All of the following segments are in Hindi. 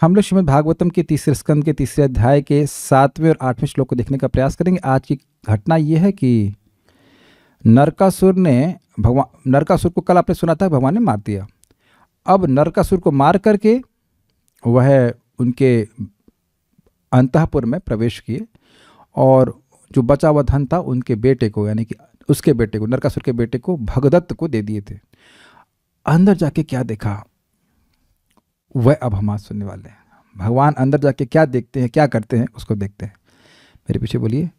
हम लोग श्रीमद भागवतम के तीसरे स्कंद के तीसरे अध्याय के सातवें और आठवें श्लोक को देखने का प्रयास करेंगे आज की घटना यह है कि नरकासुर ने भगवान नरकासुर को कल आपने सुना था भगवान ने मार दिया अब नरकासुर को मार करके वह उनके अंतपुर में प्रवेश किए और जो बचा हुआ धन था उनके बेटे को यानी कि उसके बेटे को नरकासुर के बेटे को भगदत्त को दे दिए थे अंदर जाके क्या देखा वह अब हम आज सुनने वाले हैं भगवान अंदर जाके क्या देखते हैं क्या करते हैं उसको देखते हैं मेरे पीछे बोलिए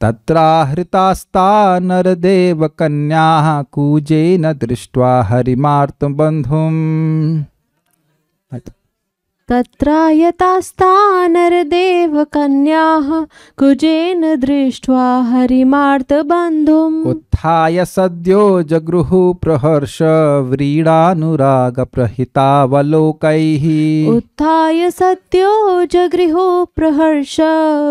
तत्राहृतास्ता नरदेव कन्या कूजे न दृष्टवा हरिमार्त बंधुम तत्रायतास्ता नरदेव कन्या कुजेन दृष्ट्वा हरिमार्त बंधुम उत्थाय सद्यो जगृहु प्रहर्ष व्रीडानुरागप्रहितावलोकैः उत्थाय सद्यो जगृहो प्रहर्ष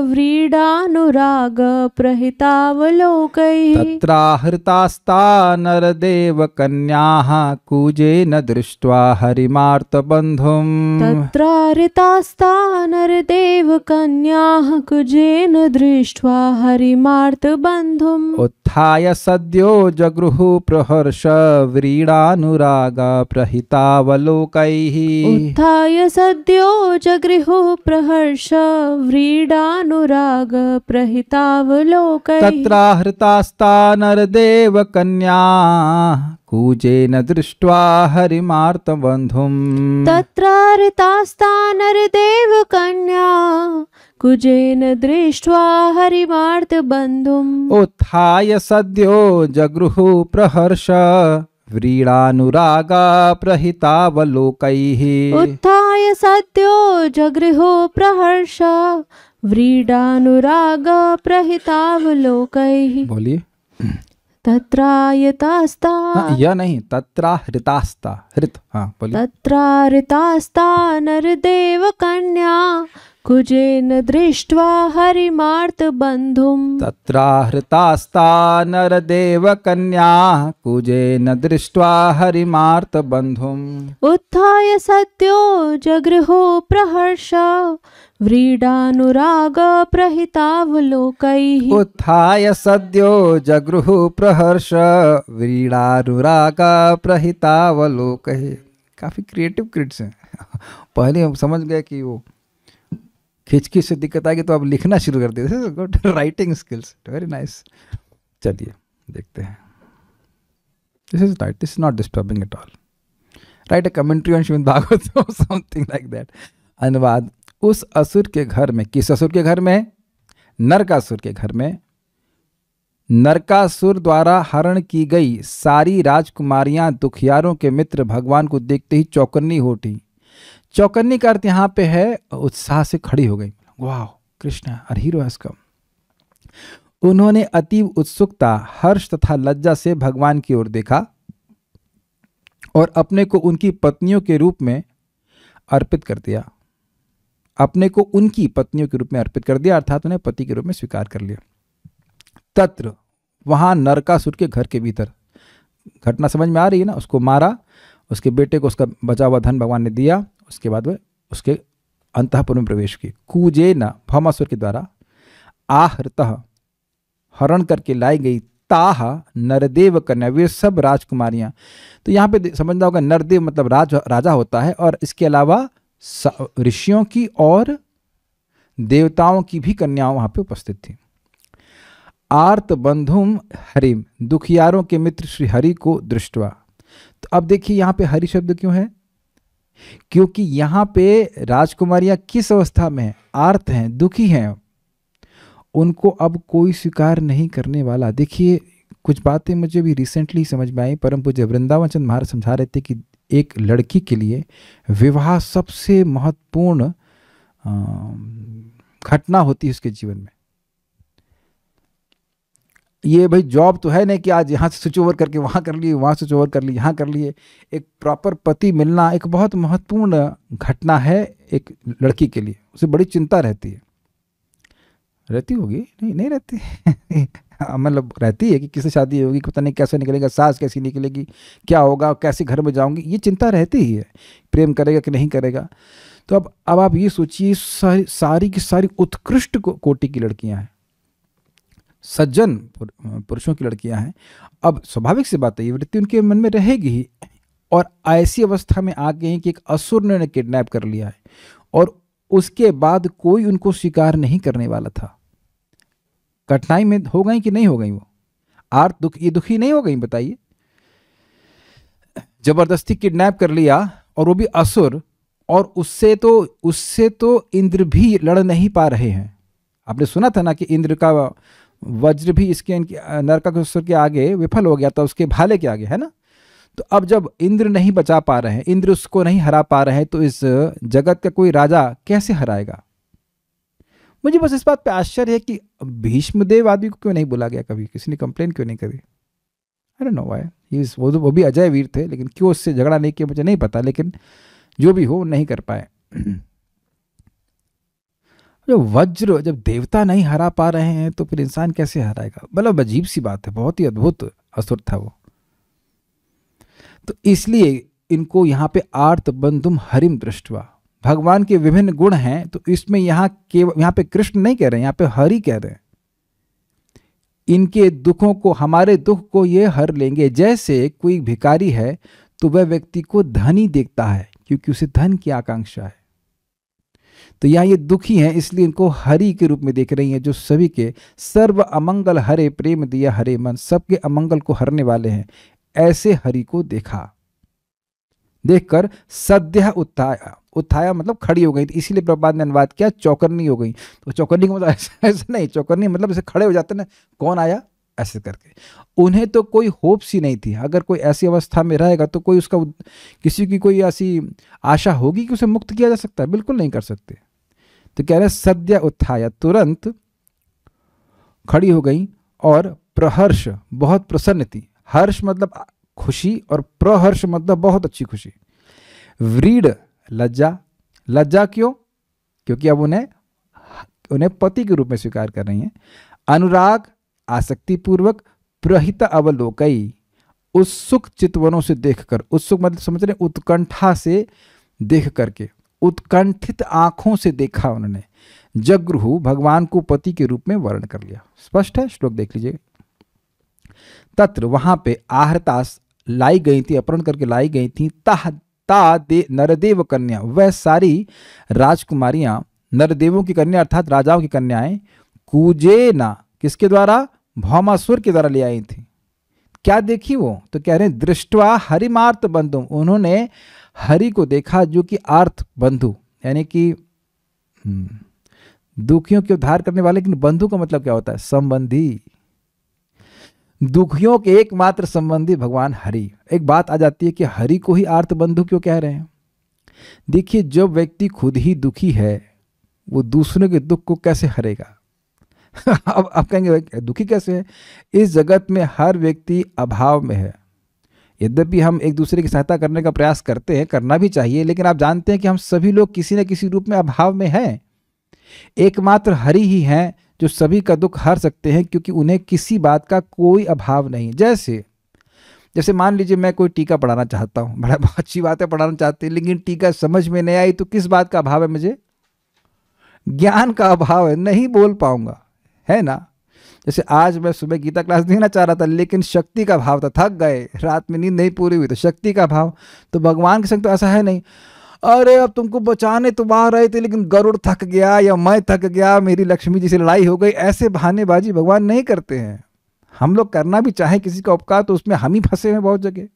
व्रीडानुरागप्रहितावलोकैः तत्राहृतास्ता नरदेवकन्याः कूजेन दृष्ट्वा हरिमार्तबन्धुम् तत्राहृतास्ता नरदेवकन्याः कुजेन दृष्ट्वा हरिमार्तबन्धुम् उत्थाय सद्यो जगृहु प्रहर्ष व्रीड़ाग प्रहितावलोक उत्थाय सद्यो जगृहु प्रहर्ष व्रीडानुराग प्रहितावलोकैः तत्राहृतास्ता नरदेवकन्या कूजेन दृष्ट्वा हरिमार्तबन्धुम् नरदेव कन्या कुजेन दृष्ट्वा हरिवार्त हरिमार्तबन्धुम् उत्थाय सद्यो जगृः प्रहर्ष व्रीडानुरागा प्रहितावलोकैः उत्थाय सद्यो जगृहो प्रहर्ष व्रीडानुरागा प्रहितावलोकैः बोलिए तत्रायतास्ता हाँ, या नहीं तत्रा हृतास्ता हृत हाँ बोलिए तत्रा हृतास्ता नरदेव कन्या कुजेन दृष्ट्वा हरिमार्तबन्धुम् तत्राहृतास्ता कन्या कुजेन दृष्ट्वा हरिमार्तबन्धुम् उत्थाय सत्यो जगृहो प्रहर्ष प्रहितावलोक उत्थाय सद्यो जगृहु प्रहर्ष प्रहितावलोक काफ़ी क्रिएटिव क्रिट्स हैं पहले हम समझ गए कि वो खिचकी से दिक्कत आएगी तो आप लिखना शुरू कर दीजिए good writing skills very nice चलिए देखते हैं this is right this is not disturbing at all right a commentary on Shrimad Bhagavat something like that अनुवाद उस असुर के घर में किस असुर के घर में नरकासुर के घर में नरकासुर द्वारा हरण की गई सारी राजकुमारियां दुखियारों के मित्र भगवान को देखते ही चौकन्नी हो उठी चौकन्नी का अर्थ यहाँ पे है उत्साह से खड़ी हो गई वाह कृष्ण हीरो इसका उन्होंने अतीब उत्सुकता हर्ष तथा लज्जा से भगवान की ओर देखा और अपने को उनकी पत्नियों के रूप में अर्पित कर दिया अपने को उनकी पत्नियों के रूप में अर्पित कर दिया अर्थात उन्हें पति के रूप में स्वीकार कर लिया तत्र वहां नरकासुर के घर के भीतर घटना समझ में आ रही है ना उसको मारा उसके बेटे को उसका बचा हुआ धन भगवान ने दिया उसके बाद वह उसके अंतपुर में प्रवेश किए कूजे न भमासुर के द्वारा आहृत हरण करके लाई गई ताह नरदेव कन्या वे सब राजकुमारियां तो यहाँ पे समझना होगा नरदेव मतलब राज राजा होता है और इसके अलावा ऋषियों की और देवताओं की भी कन्याओं वहां पे उपस्थित थी आर्त बंधुम हरिम दुखियारों के मित्र श्री हरि को दृष्टवा तो अब देखिए यहाँ पे हरि शब्द क्यों है क्योंकि यहाँ पे राजकुमारियाँ किस अवस्था में हैं आर्त हैं दुखी हैं उनको अब कोई स्वीकार नहीं करने वाला देखिए कुछ बातें मुझे भी रिसेंटली समझ में आई परम पूज्य वृंदावन चंद महाराज समझा रहे थे कि एक लड़की के लिए विवाह सबसे महत्वपूर्ण घटना होती है उसके जीवन में ये भाई जॉब तो है नहीं कि आज यहाँ से स्विच ओवर करके वहाँ कर लिए वहाँ स्विच ओवर कर लिए यहाँ कर लिए एक प्रॉपर पति मिलना एक बहुत महत्वपूर्ण घटना है एक लड़की के लिए उसे बड़ी चिंता रहती है रहती होगी नहीं नहीं रहती हाँ, मतलब रहती है कि किससे शादी होगी पता नहीं कैसे निकलेगा सास कैसी निकलेगी क्या होगा कैसे घर में जाऊंगी ये चिंता रहती ही है प्रेम करेगा कि नहीं करेगा तो अब अब आप ये सोचिए सारी सारी की सारी उत्कृष्ट को, कोटि की लड़कियां हैं सज्जन पुरुषों की लड़कियां हैं अब स्वाभाविक सी बात है ये वृत्ति उनके मन में रहेगी और ऐसी अवस्था में आ गई कि एक असुर ने उन्हें किडनैप कर लिया है और उसके बाद कोई उनको स्वीकार नहीं करने वाला था कठिनाई में हो गई कि नहीं हो गई वो आर दुख ये दुखी नहीं हो गई बताइए जबरदस्ती किडनैप कर लिया और वो भी असुर और उससे तो उससे तो इंद्र भी लड़ नहीं पा रहे हैं आपने सुना था ना कि इंद्र का वज्र भी इसके इनके नरकासुर के आगे विफल हो गया था उसके भाले के आगे है ना तो अब जब इंद्र नहीं बचा पा रहे हैं इंद्र उसको नहीं हरा पा रहे हैं तो इस जगत का कोई राजा कैसे हराएगा मुझे बस इस बात पे आश्चर्य है कि भीष्मदेव आदि को क्यों नहीं बोला गया कभी किसी ने कंप्लेन क्यों नहीं करी अरे नो वाई वो तो, वो भी अजय वीर थे लेकिन क्यों उससे झगड़ा नहीं किया मुझे नहीं पता लेकिन जो भी हो नहीं कर पाए जो वज्र जब देवता नहीं हरा पा रहे हैं तो फिर इंसान कैसे हराएगा मतलब अजीब सी बात है बहुत ही अद्भुत असुर था वो तो इसलिए इनको यहां पे आर्त बंधुम हरिम दृष्टवा भगवान के विभिन्न गुण हैं तो इसमें यहां केवल यहां पे कृष्ण नहीं कह रहे यहां पे हरि कह रहे हैं इनके दुखों को हमारे दुख को ये हर लेंगे जैसे कोई भिकारी है तो वह व्यक्ति को धनी देखता है क्योंकि उसे धन की आकांक्षा है तो यहाँ ये दुखी हैं इसलिए इनको हरि के रूप में देख रही हैं जो सभी के सर्व अमंगल हरे प्रेम दिया हरे मन सबके अमंगल को हरने वाले हैं ऐसे हरि को देखा देखकर सद्या उत्थाया उत्थाया मतलब खड़ी हो गई इसीलिए प्रभात ने अनुवाद किया चौकरनी हो गई तो चौकरनी का मतलब ऐसा ऐसा नहीं चौकरनी मतलब ऐसे खड़े हो जाते ना कौन आया ऐसे करके उन्हें तो कोई होप्स ही नहीं थी अगर कोई ऐसी अवस्था में रहेगा तो कोई उसका किसी की कोई ऐसी आशा होगी कि उसे मुक्त किया जा सकता है बिल्कुल नहीं कर सकते तो कह रहे सद्य उत्थाया तुरंत खड़ी हो गई और प्रहर्ष बहुत प्रसन्न थी हर्ष मतलब खुशी और प्रहर्ष मतलब बहुत अच्छी खुशी व्रीड लज्जा लज्जा क्यों क्योंकि अब उन्हें उन्हें पति के रूप में स्वीकार कर रही हैं अनुराग आसक्तिपूर्वक प्रहित अवलोकई उत्सुक चितवनों से देखकर उत्सुक मतलब समझ रहे उत्कंठा से देख करके उत्कंठित आंखों से देखा उन्होंने जगृहु भगवान को पति के रूप में वर्ण कर लिया स्पष्ट है श्लोक देख लीजिए तत्र वहां पे आहरतास लाई गई थी अपहरण करके लाई गई थी ता, ता दे नरदेव कन्या वह सारी राजकुमारियां नरदेवों की कन्या अर्थात राजाओं की कन्याएं ना किसके द्वारा भौमासुर के द्वारा ले आई थी क्या देखी वो तो कह रहे हैं दृष्टवा हरिमार्त बंधु उन्होंने हरि को देखा जो कि आर्थ बंधु यानी कि हम्म, दुखियों के उद्धार करने वाले लेकिन बंधु का मतलब क्या होता है संबंधी दुखियों के एकमात्र संबंधी भगवान हरि एक बात आ जाती है कि हरि को ही आर्थ बंधु क्यों कह रहे हैं देखिए जब व्यक्ति खुद ही दुखी है वो दूसरों के दुख को कैसे हरेगा अब आप कहेंगे दुखी कैसे है इस जगत में हर व्यक्ति अभाव में है यद्यपि हम एक दूसरे की सहायता करने का प्रयास करते हैं करना भी चाहिए लेकिन आप जानते हैं कि हम सभी लोग किसी न किसी रूप में अभाव में हैं एकमात्र हरि ही हैं जो सभी का दुख हर सकते हैं क्योंकि उन्हें किसी बात का कोई अभाव नहीं जैसे जैसे मान लीजिए मैं कोई टीका पढ़ाना चाहता हूँ बड़ा अच्छी बात है पढ़ाना चाहते हैं लेकिन टीका समझ में नहीं आई तो किस बात का अभाव है मुझे ज्ञान का अभाव है नहीं बोल पाऊँगा है ना जैसे आज मैं सुबह गीता क्लास देना चाह रहा था लेकिन शक्ति का भाव था थक गए रात में नींद नहीं पूरी हुई तो शक्ति का भाव तो भगवान के संग तो ऐसा है नहीं अरे अब तुमको बचाने तो बाहर आए थे लेकिन गरुड़ थक गया या मैं थक गया मेरी लक्ष्मी जी से लड़ाई हो गई ऐसे बहानेबाजी भगवान नहीं करते हैं हम लोग करना भी चाहें किसी का उपकार तो उसमें हम ही फंसे हैं बहुत जगह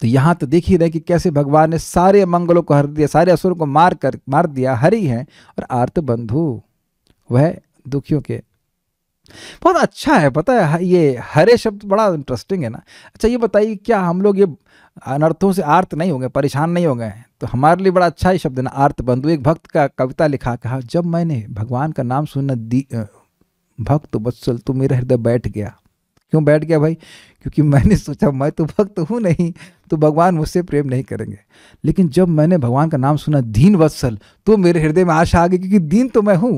तो यहां तो देख ही रहे कि कैसे भगवान ने सारे मंगलों को हर दिया सारे असुरों को मार कर मार दिया हरी है और आर्त बंधु वह दुखियों के बहुत अच्छा है पता है ये हरे शब्द बड़ा इंटरेस्टिंग है ना अच्छा ये बताइए क्या हम लोग ये अनर्थों से आर्त नहीं होंगे परेशान नहीं होंगे तो हमारे लिए बड़ा अच्छा ही शब्द है ना आर्त बंधु एक भक्त का कविता लिखा कहा जब मैंने भगवान का नाम सुना दी भक्त बत्सल तो मेरा हृदय बैठ गया क्यों बैठ गया भाई क्योंकि मैंने सोचा मैं तो भक्त हूँ नहीं तो भगवान मुझसे प्रेम नहीं करेंगे लेकिन जब मैंने भगवान का नाम सुना दीन वत्सल तो मेरे हृदय में आशा आ गई क्योंकि दीन तो मैं हूँ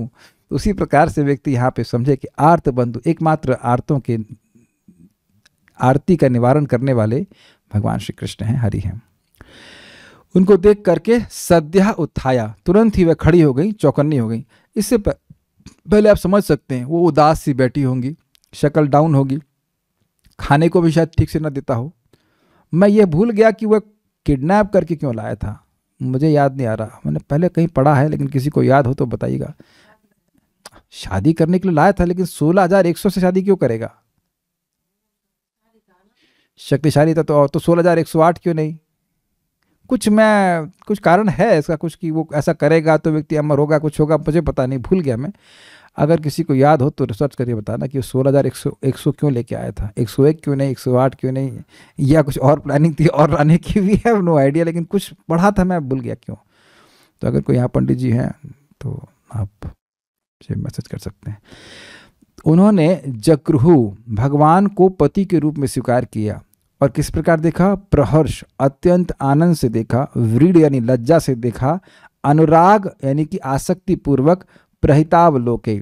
तो उसी प्रकार से व्यक्ति यहाँ पे समझे कि आर्त बंधु एकमात्र आर्तों के आरती का निवारण करने वाले भगवान श्री कृष्ण हैं हरि हैं उनको देख करके सद्या उत्थाया तुरंत ही वह खड़ी हो गई चौकन्नी हो गई इससे पहले आप समझ सकते हैं वो उदास सी बैठी होंगी शक्ल डाउन होगी खाने को भी शायद ठीक से ना देता हो मैं ये भूल गया कि वह किडनैप करके क्यों लाया था मुझे याद नहीं आ रहा मैंने पहले कहीं पढ़ा है लेकिन किसी को याद हो तो बताइएगा शादी करने के लिए लाया था लेकिन सोलह हजार एक सौ से शादी क्यों करेगा शक्तिशाली था तो तो सोलह हजार एक सौ आठ क्यों नहीं कुछ मैं कुछ कारण है इसका कुछ कि वो ऐसा करेगा तो व्यक्ति अमर होगा कुछ होगा मुझे पता नहीं भूल गया मैं अगर किसी को याद हो तो रिसर्च करके बताना कि सोलह हज़ार एक सौ एक सौ क्यों लेके आया था एक सौ एक क्यों नहीं एक सौ आठ क्यों नहीं या कुछ और प्लानिंग थी और लाने की भी है नो आइडिया लेकिन कुछ पढ़ा था मैं भूल गया क्यों तो अगर कोई यहाँ पंडित जी हैं तो आप से मैसेज कर सकते हैं उन्होंने जक्रहु भगवान को पति के रूप में स्वीकार किया और किस प्रकार देखा प्रहर्ष अत्यंत आनंद से देखा व्रीड यानी लज्जा से देखा अनुराग यानी कि आसक्ति पूर्वक प्रहिताव लोके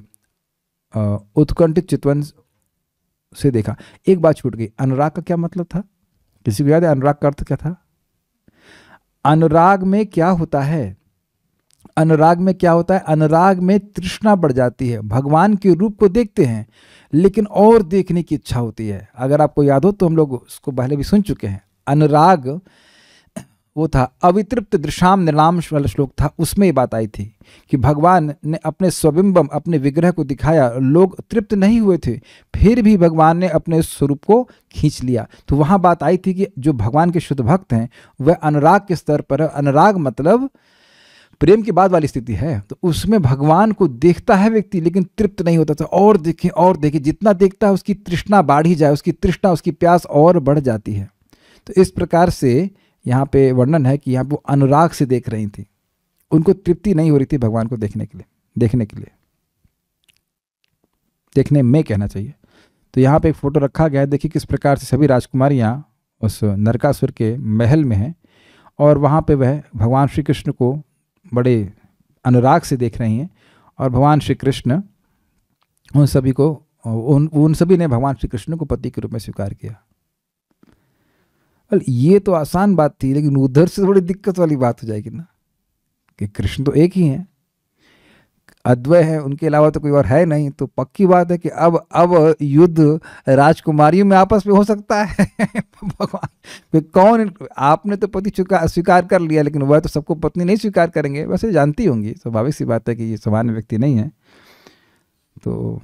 उत्कंठित चितवन से देखा एक बात छूट गई अनुराग का क्या मतलब था किसी को याद है अनुराग का अर्थ क्या था अनुराग में क्या होता है अनुराग में क्या होता है अनुराग में तृष्णा बढ़ जाती है भगवान के रूप को देखते हैं लेकिन और देखने की इच्छा होती है अगर आपको याद हो तो हम लोग उसको पहले भी सुन चुके हैं अनुराग वो था अवितृप्त दृशाम निलाम वाला श्लोक था उसमें ये बात आई थी कि भगवान ने अपने स्वबिंबम अपने विग्रह को दिखाया लोग तृप्त नहीं हुए थे फिर भी भगवान ने अपने स्वरूप को खींच लिया तो वहाँ बात आई थी कि जो भगवान के शुद्ध भक्त हैं वह अनुराग के स्तर पर अनुराग मतलब प्रेम के बाद वाली स्थिति है तो उसमें भगवान को देखता है व्यक्ति लेकिन तृप्त नहीं होता तो और देखें और देखें जितना देखता है उसकी तृष्णा बाढ़ ही जाए उसकी तृष्णा उसकी प्यास और बढ़ जाती है तो इस प्रकार से यहाँ पे वर्णन है कि यहाँ वो अनुराग से देख रही थी उनको तृप्ति नहीं हो रही थी भगवान को देखने के लिए देखने के लिए देखने में कहना चाहिए तो यहाँ पे एक फ़ोटो रखा गया है देखिए किस प्रकार से सभी राजकुमारियाँ उस नरकासुर के महल में हैं और वहाँ पे वह भगवान श्री कृष्ण को बड़े अनुराग से देख रही हैं और भगवान श्री कृष्ण उन सभी को उन उन सभी ने भगवान श्री कृष्ण को पति के रूप में स्वीकार किया ये तो आसान बात थी लेकिन उधर से थोड़ी दिक्कत वाली बात हो जाएगी ना कि कृष्ण तो एक ही हैं अद्वय है उनके अलावा तो कोई और है नहीं तो पक्की बात है कि अब अब युद्ध राजकुमारियों में आपस में हो सकता है भगवान कौन आपने तो पति स्वीकार कर लिया लेकिन वह तो सबको पत्नी नहीं स्वीकार करेंगे वैसे जानती होंगी स्वाभाविक सी बात है कि ये सामान्य व्यक्ति नहीं है तो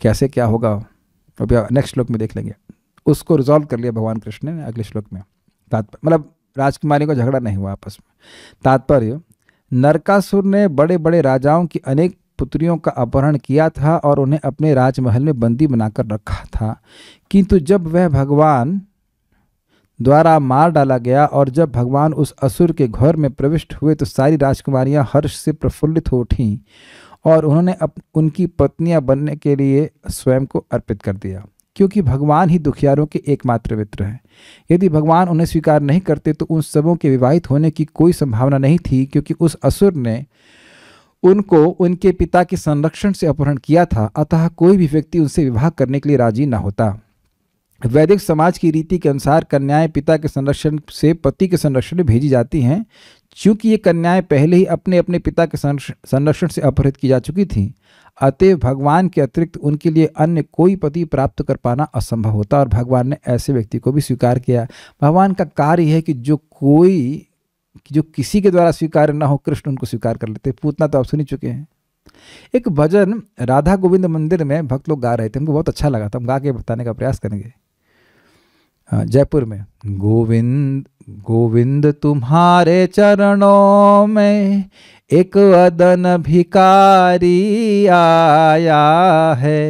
कैसे क्या होगा अभी नेक्स्ट श्लोक में देख लेंगे उसको रिजॉल्व कर लिया भगवान कृष्ण ने अगले श्लोक में तात्पर्य मतलब राजकुमारी को झगड़ा नहीं हुआ आपस में तात्पर्य नरकासुर ने बड़े बड़े राजाओं की अनेक पुत्रियों का अपहरण किया था और उन्हें अपने राजमहल में बंदी बनाकर रखा था किंतु जब वह भगवान द्वारा मार डाला गया और जब भगवान उस असुर के घर में प्रविष्ट हुए तो सारी राजकुमारियां हर्ष से प्रफुल्लित हो उठीं और उन्होंने अप, उनकी पत्नियां बनने के लिए स्वयं को अर्पित कर दिया क्योंकि भगवान ही दुखियारों के एकमात्र मित्र हैं यदि भगवान उन्हें स्वीकार नहीं करते तो उन सबों के विवाहित होने की कोई संभावना नहीं थी क्योंकि उस असुर ने उनको उनके पिता के संरक्षण से अपहरण किया था अतः कोई भी व्यक्ति उनसे विवाह करने के लिए राजी न होता वैदिक समाज की रीति के अनुसार कन्याएं पिता के संरक्षण से पति के संरक्षण में भेजी जाती हैं क्योंकि ये कन्याएं पहले ही अपने अपने पिता के संरक्षण से अपहृत की जा चुकी थीं अतः भगवान के अतिरिक्त उनके लिए अन्य कोई पति प्राप्त कर पाना असंभव होता और भगवान ने ऐसे व्यक्ति को भी स्वीकार किया भगवान का कार्य है कि जो कोई जो किसी के द्वारा स्वीकार न हो कृष्ण उनको स्वीकार कर लेते पूतना तो आप सुन ही चुके हैं एक भजन राधा गोविंद मंदिर में भक्त लोग गा रहे थे उनको बहुत अच्छा लगा था हम गा के बताने का प्रयास करेंगे हाँ, जयपुर में गोविंद गोविंद तुम्हारे चरणों में एक अदन भिकारी आया है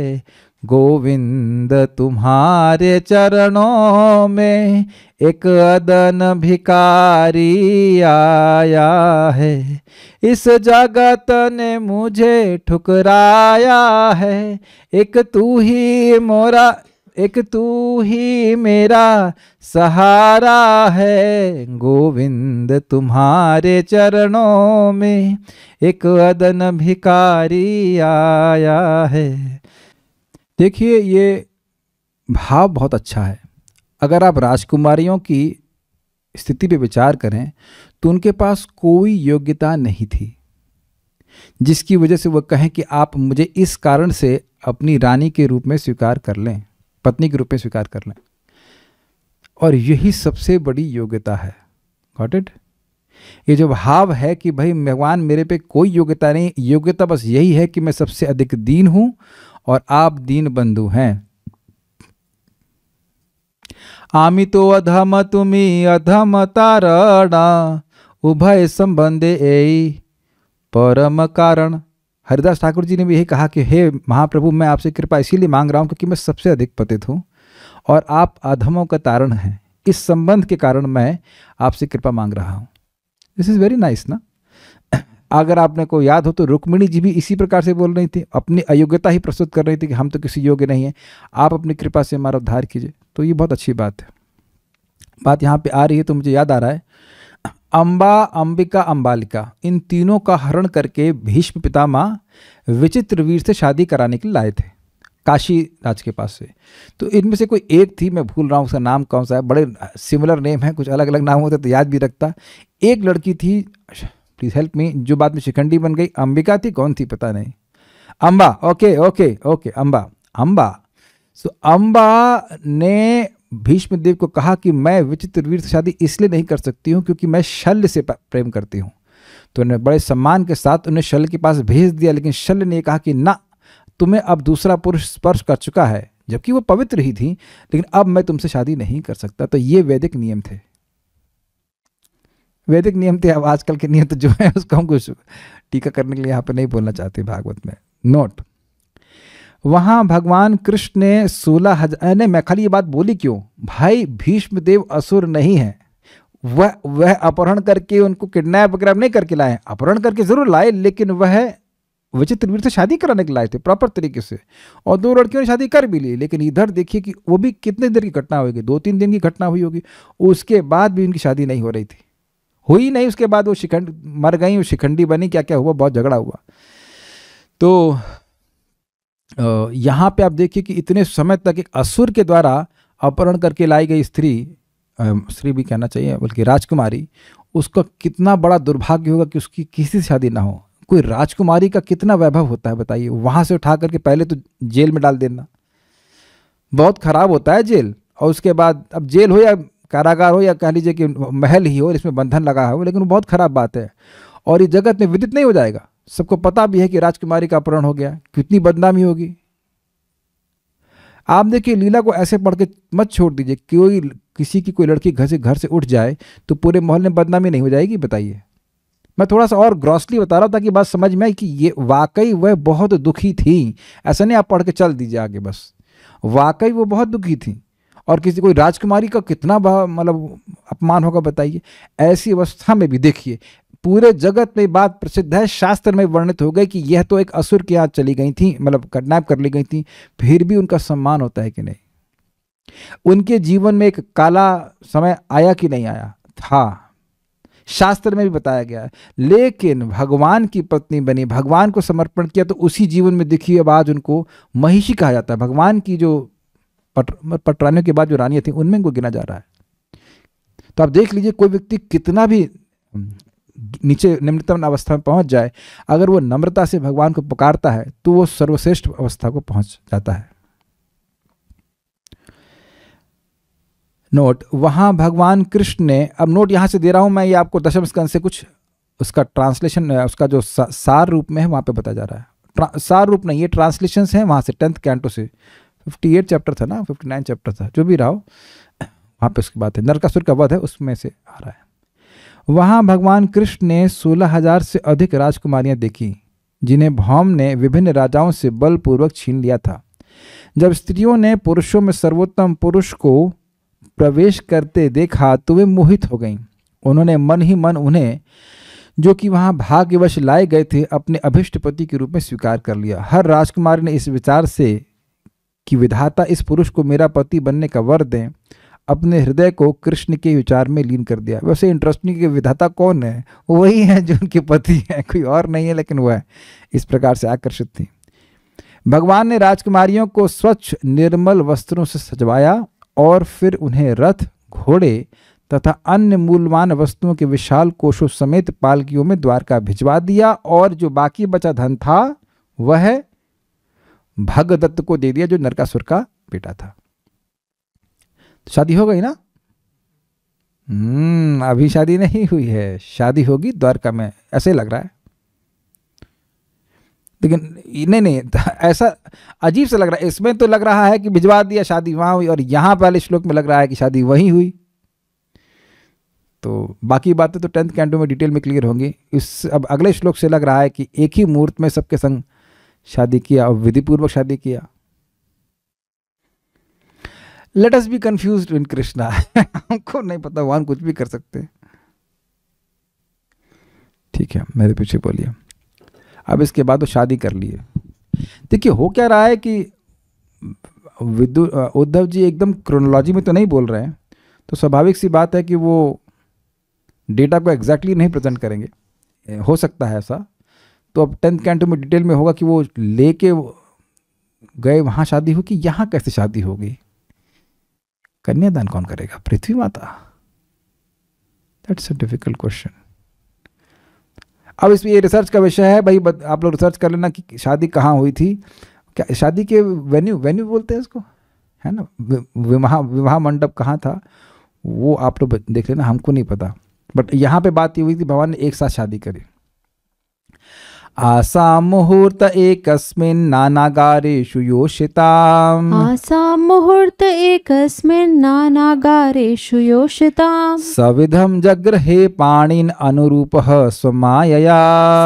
गोविंद तुम्हारे चरणों में एक अदन भिकारी आया है इस जगत ने मुझे ठुकराया है एक तू ही मोरा एक तू ही मेरा सहारा है गोविंद तुम्हारे चरणों में एक अदन भिकारी आया है देखिए ये भाव बहुत अच्छा है अगर आप राजकुमारियों की स्थिति पर विचार करें तो उनके पास कोई योग्यता नहीं थी जिसकी वजह से वह कहें कि आप मुझे इस कारण से अपनी रानी के रूप में स्वीकार कर लें पत्नी के रूप में स्वीकार कर लें और यही सबसे बड़ी योग्यता है गॉट इट ये जो भाव है कि भाई भगवान मेरे पे कोई योग्यता नहीं योग्यता बस यही है कि मैं सबसे अधिक दीन हूं और आप दीन बंधु हैं आमी तो अधम तुमी अधम तारणा उभय संबंधे ए परम कारण हरिदास ठाकुर जी ने भी यही कहा कि हे महाप्रभु मैं आपसे कृपा इसीलिए मांग रहा हूँ क्योंकि मैं सबसे अधिक पतित हूँ और आप अधमों का तारण हैं इस संबंध के कारण मैं आपसे कृपा मांग रहा हूँ दिस इज़ वेरी नाइस ना अगर आपने को याद हो तो रुक्मिणी जी भी इसी प्रकार से बोल रही थी अपनी अयोग्यता ही प्रस्तुत कर रही थी कि हम तो किसी योग्य नहीं हैं आप अपनी कृपा से हमारा उद्धार कीजिए तो ये बहुत अच्छी बात है बात यहाँ पे आ रही है तो मुझे याद आ रहा है अम्बा अंबिका अम्बालिका इन तीनों का हरण करके भीष्म पितामह विचित्र वीर से शादी कराने के लिए लाए थे काशी राज के पास से तो इनमें से कोई एक थी मैं भूल रहा हूँ उसका नाम कौन सा है बड़े सिमिलर नेम है कुछ अलग अलग नाम होते तो याद भी रखता एक लड़की थी प्लीज़ हेल्प मी जो बाद में शिखंडी बन गई अंबिका थी कौन थी पता नहीं Amba okay okay okay Amba Amba so Amba ने भीष्म को कहा कि मैं विचित्र वीर से शादी इसलिए नहीं कर सकती हूँ क्योंकि मैं शल्य से प्रेम करती हूँ तो उन्हें बड़े सम्मान के साथ उन्हें शल्य के पास भेज दिया लेकिन शल्य ने कहा कि ना तुम्हें अब दूसरा पुरुष स्पर्श कर चुका है जबकि वो पवित्र ही थी लेकिन अब मैं तुमसे शादी नहीं कर सकता तो ये वैदिक नियम थे वैदिक नियम थे अब आजकल के नियम तो जो है उसको हम कुछ टीका करने के लिए यहाँ पर नहीं बोलना चाहते भागवत में नोट वहाँ भगवान कृष्ण ने सोलह हजार मैं खाली ये बात बोली क्यों भाई देव असुर नहीं है वह वह अपहरण करके उनको किडनैप वगैरह नहीं करके लाए अपहरण करके ज़रूर लाए लेकिन वह विचित्र वीर से शादी कराने के लाए थे प्रॉपर तरीके से और दो लड़कियों ने शादी कर भी ली लेकिन इधर देखिए कि वो भी कितने देर की घटना होगी दो तीन दिन की घटना हुई होगी उसके बाद भी उनकी शादी नहीं हो रही थी हुई नहीं उसके बाद वो शिखंड मर गई वो शिखंडी बनी क्या क्या हुआ बहुत झगड़ा हुआ तो यहाँ पे आप देखिए कि इतने समय तक एक असुर के द्वारा अपहरण करके लाई गई स्त्री स्त्री भी कहना चाहिए बल्कि राजकुमारी उसका कितना बड़ा दुर्भाग्य होगा कि उसकी किसी से शादी ना हो कोई राजकुमारी का कितना वैभव होता है बताइए वहाँ से उठा करके पहले तो जेल में डाल देना बहुत खराब होता है जेल और उसके बाद अब जेल हो या कारागार हो या कह लीजिए कि महल ही हो इसमें बंधन लगा हो लेकिन बहुत खराब बात है और ये जगत में विदित नहीं हो जाएगा सबको पता भी है कि राजकुमारी का अपहरण हो गया कितनी बदनामी होगी आप देखिए लीला को ऐसे पढ़ के मत छोड़ दीजिए कोई किसी की कोई लड़की घर से घर से उठ जाए तो पूरे मोहल्ले में बदनामी नहीं हो जाएगी बताइए मैं थोड़ा सा और ग्रॉसली बता रहा था ताकि बात समझ में आई कि ये वाकई वह बहुत दुखी थी ऐसा नहीं आप पढ़ के चल दीजिए आगे बस वाकई वो बहुत दुखी थी और किसी कोई राजकुमारी का कितना मतलब अपमान होगा बताइए ऐसी अवस्था में भी देखिए पूरे जगत में बात प्रसिद्ध है शास्त्र में वर्णित हो गई कि यह तो एक असुर की याद चली गई थी मतलब कडनैप कर ली गई थी फिर भी उनका सम्मान होता है कि नहीं उनके जीवन में एक काला समय आया कि नहीं आया था शास्त्र में भी बताया गया है लेकिन भगवान की पत्नी बनी भगवान को समर्पण किया तो उसी जीवन में दिखी अब आज उनको महिषी कहा जाता है भगवान की जो पट पटरानियों के बाद जो रानियां थी उनमें उनको गिना जा रहा है तो आप देख लीजिए कोई व्यक्ति कितना भी नीचे निम्नतम अवस्था में पहुंच जाए अगर वो नम्रता से भगवान को पुकारता है तो वो सर्वश्रेष्ठ अवस्था को पहुंच जाता है नोट वहां भगवान कृष्ण ने अब नोट यहां से दे रहा हूं मैं ये आपको दशम स्कंद से कुछ उसका ट्रांसलेशन उसका जो सा, सार रूप में है वहां पे बताया जा रहा है सार रूप नहीं ये ट्रांसलेशन है वहां से टेंथ कैंटो से फिफ्टी एट चैप्टर था ना फिफ्टी नाइन चैप्टर था जो भी रहा हो वहां पर उसकी बात है नरकासुर का वध है उसमें से आ रहा है वहाँ भगवान कृष्ण ने सोलह हजार से अधिक राजकुमारियां देखी जिन्हें भौम ने विभिन्न राजाओं से बलपूर्वक छीन लिया था जब स्त्रियों ने पुरुषों में सर्वोत्तम पुरुष को प्रवेश करते देखा तो वे मोहित हो गईं उन्होंने मन ही मन उन्हें जो कि वहाँ भाग्यवश लाए गए थे अपने अभिष्ट पति के रूप में स्वीकार कर लिया हर राजकुमारी ने इस विचार से कि विधाता इस पुरुष को मेरा पति बनने का वर दें अपने हृदय को कृष्ण के विचार में लीन कर दिया वैसे इंटरेस्टिंग के विधाता कौन है वही है जो उनके पति हैं कोई और नहीं है लेकिन वह इस प्रकार से आकर्षित थी भगवान ने राजकुमारियों को स्वच्छ निर्मल वस्त्रों से सजवाया और फिर उन्हें रथ घोड़े तथा अन्य मूलवान वस्तुओं के विशाल कोषों समेत पालकियों में द्वारका भिजवा दिया और जो बाकी बचा धन था वह भगदत्त को दे दिया जो नरकासुर का बेटा था शादी हो गई ना हम्म अभी शादी नहीं हुई है शादी होगी द्वारका में ऐसे लग रहा है लेकिन नहीं नहीं ऐसा अजीब सा लग रहा है इसमें तो लग रहा है कि भिजवा दिया शादी वहां हुई और यहां पहले श्लोक में लग रहा है कि शादी वहीं हुई तो बाकी बातें तो टेंथ कैंटो में डिटेल में क्लियर होंगी इस अब अगले श्लोक से लग रहा है कि एक ही मुहूर्त में सबके संग शादी किया और विधिपूर्वक शादी किया let us be confuse in Krishna हमको नहीं पता भगवान कुछ भी कर सकते ठीक है मेरे पीछे बोलिए अब इसके बाद वो तो शादी कर लिए देखिए हो क्या रहा है कि विद्यु उद्धव जी एकदम क्रोनोलॉजी में तो नहीं बोल रहे हैं तो स्वाभाविक सी बात है कि वो डेटा को एग्जैक्टली exactly नहीं प्रेजेंट करेंगे हो सकता है ऐसा तो अब टेंथ कैंटो में डिटेल में होगा कि वो लेके गए वहाँ शादी होगी यहाँ कैसे शादी होगी कन्यादान कौन करेगा पृथ्वी माता दैट्स अ डिफिकल्ट क्वेश्चन अब इसमें ये रिसर्च का विषय है भाई आप लोग रिसर्च कर लेना कि शादी कहाँ हुई थी क्या शादी के वेन्यू वेन्यू बोलते हैं इसको है ना विवाह विवाह मंडप कहाँ था वो आप लोग देख लेना हमको नहीं पता बट यहाँ पे बात ये हुई थी भगवान ने एक साथ शादी करी मुहूर्त एक नानागारेषु योषिता आसामुहूर्त एकस्मिन् नानागारेषु योषिताम् सविधं जगृहे पाणीन अनुरूपः स्वमायया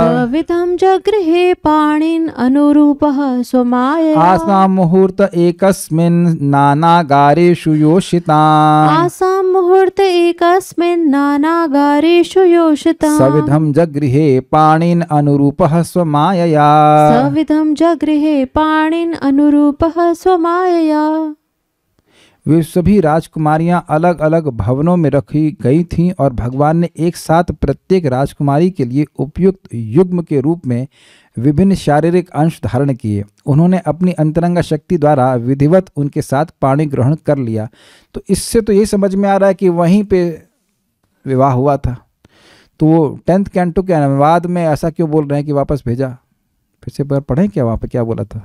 सविधं जगृहे पाणिन् अनुरूपः स्वमायया एक नागारेशु योषिता आसा मुहूर्त एक नागारेशु योषिता सविधम जगृहे पाणीन अनुरूपः स्वमायया सविधं जगृहे पाणिन अनुरूपः स्वमायया वे सभी राजकुमारियां अलग अलग भवनों में रखी गई थीं और भगवान ने एक साथ प्रत्येक राजकुमारी के लिए उपयुक्त युग्म के रूप में विभिन्न शारीरिक अंश धारण किए उन्होंने अपनी अंतरंगा शक्ति द्वारा विधिवत उनके साथ पाणी ग्रहण कर लिया तो इससे तो यही समझ में आ रहा है कि वहीं पे विवाह हुआ था तो वो टेंथ कैंटो के अनुवाद में ऐसा क्यों बोल रहे हैं कि वापस भेजा फिर से बार पढ़ें क्या वहाँ पर क्या बोला था